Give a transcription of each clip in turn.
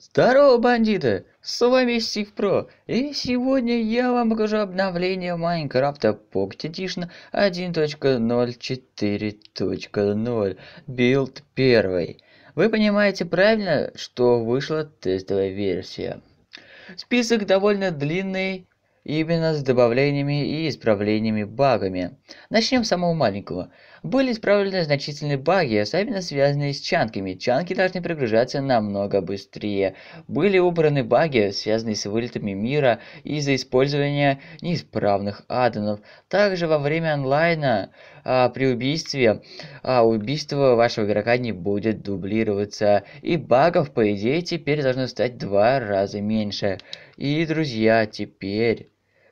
Здорово, бандиты! С вами Стив Про, и сегодня я вам покажу обновление Майнкрафта Pocket Edition 1.04.0, билд 1. Вы понимаете правильно, что вышла тестовая версия. Список довольно длинный, Именно с добавлениями и исправлениями багами. Начнем с самого маленького. Были исправлены значительные баги, особенно а связанные с чанками. Чанки должны прогружаться намного быстрее. Были убраны баги, связанные с вылетами мира из-за использования неисправных аддонов. Также во время онлайна а, при убийстве а, убийство вашего игрока не будет дублироваться. И багов, по идее, теперь должно стать два раза меньше. И, друзья, теперь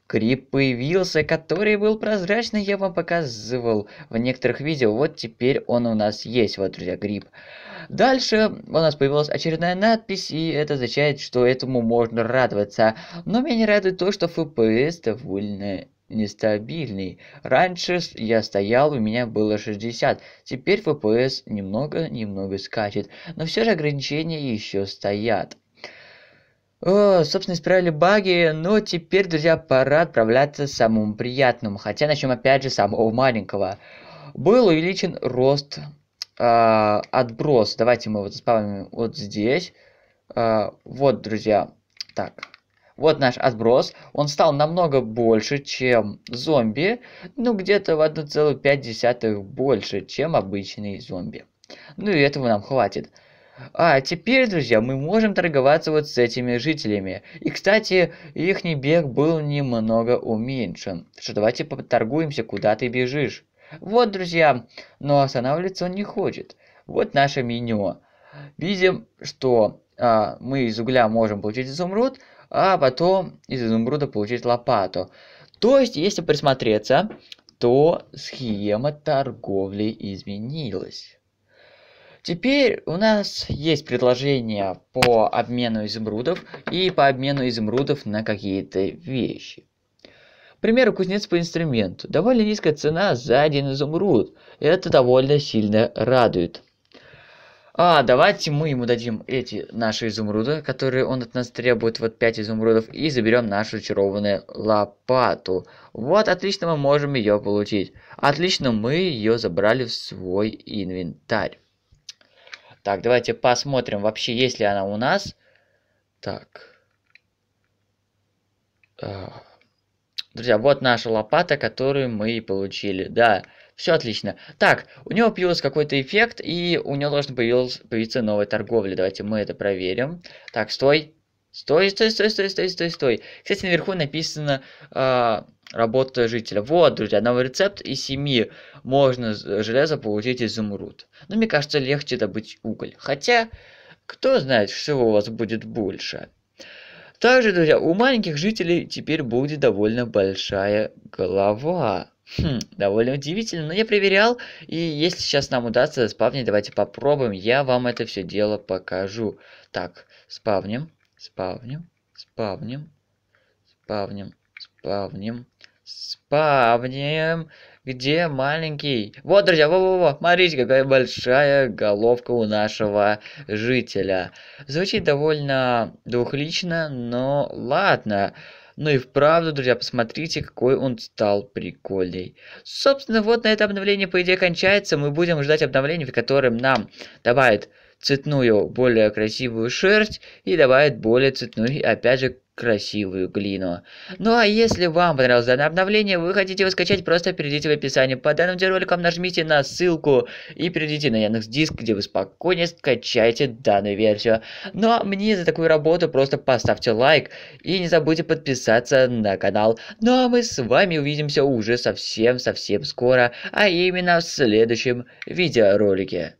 Крип появился, который был прозрачный, я вам показывал в некоторых видео. Вот теперь он у нас есть, вот, друзья, гриб. Дальше у нас появилась очередная надпись, и это означает, что этому можно радоваться. Но меня не радует то, что FPS довольно нестабильный. Раньше я стоял, у меня было 60. Теперь FPS немного-немного скачет. Но все же ограничения еще стоят. О, собственно, исправили баги, но теперь, друзья, пора отправляться к самому приятному. Хотя начнем опять же с самого маленького. Был увеличен рост э, отброс. Давайте мы вот спавим вот здесь. Э, вот, друзья. Так. Вот наш отброс. Он стал намного больше, чем зомби. Ну, где-то в 1,5 больше, чем обычный зомби. Ну и этого нам хватит. А теперь, друзья, мы можем торговаться вот с этими жителями. И, кстати, их бег был немного уменьшен. Что, давайте поторгуемся, куда ты бежишь. Вот, друзья, но останавливаться он не хочет. Вот наше меню. Видим, что а, мы из угля можем получить изумруд, а потом из изумруда получить лопату. То есть, если присмотреться, то схема торговли изменилась. Теперь у нас есть предложение по обмену изумрудов и по обмену изумрудов на какие-то вещи. К примеру, кузнец по инструменту. Довольно низкая цена за один изумруд. Это довольно сильно радует. А, давайте мы ему дадим эти наши изумруды, которые он от нас требует, вот 5 изумрудов, и заберем нашу очарованную лопату. Вот, отлично мы можем ее получить. Отлично мы ее забрали в свой инвентарь. Так, давайте посмотрим, вообще есть ли она у нас. Так. А, друзья, вот наша лопата, которую мы получили. Да, все отлично. Так, у него появился какой-то эффект, и у него должен появиться новая торговля. Давайте мы это проверим. Так, стой. Стой, стой, стой, стой, стой, стой, стой. Кстати, наверху написано э, работа жителя. Вот, друзья, новый рецепт. Из семи можно железо получить изумруд. Но мне кажется, легче добыть уголь. Хотя, кто знает, всего у вас будет больше. Также, друзья, у маленьких жителей теперь будет довольно большая голова. Хм, довольно удивительно, но я проверял, и если сейчас нам удастся спавнить, давайте попробуем, я вам это все дело покажу. Так, спавним спавним, спавним, спавним, спавним, спавним. Где маленький? Вот, друзья, во-во-во, смотрите, какая большая головка у нашего жителя. Звучит довольно двухлично, но ладно. Ну и вправду, друзья, посмотрите, какой он стал прикольный. Собственно, вот на это обновление, по идее, кончается. Мы будем ждать обновления в котором нам добавят цветную, более красивую шерсть и добавит более цветную, опять же, красивую глину. Ну а если вам понравилось данное обновление, вы хотите его скачать, просто перейдите в описание под данным видеороликом, нажмите на ссылку и перейдите на Яндекс Диск, где вы спокойно скачаете данную версию. Ну а мне за такую работу просто поставьте лайк и не забудьте подписаться на канал. Ну а мы с вами увидимся уже совсем-совсем скоро, а именно в следующем видеоролике.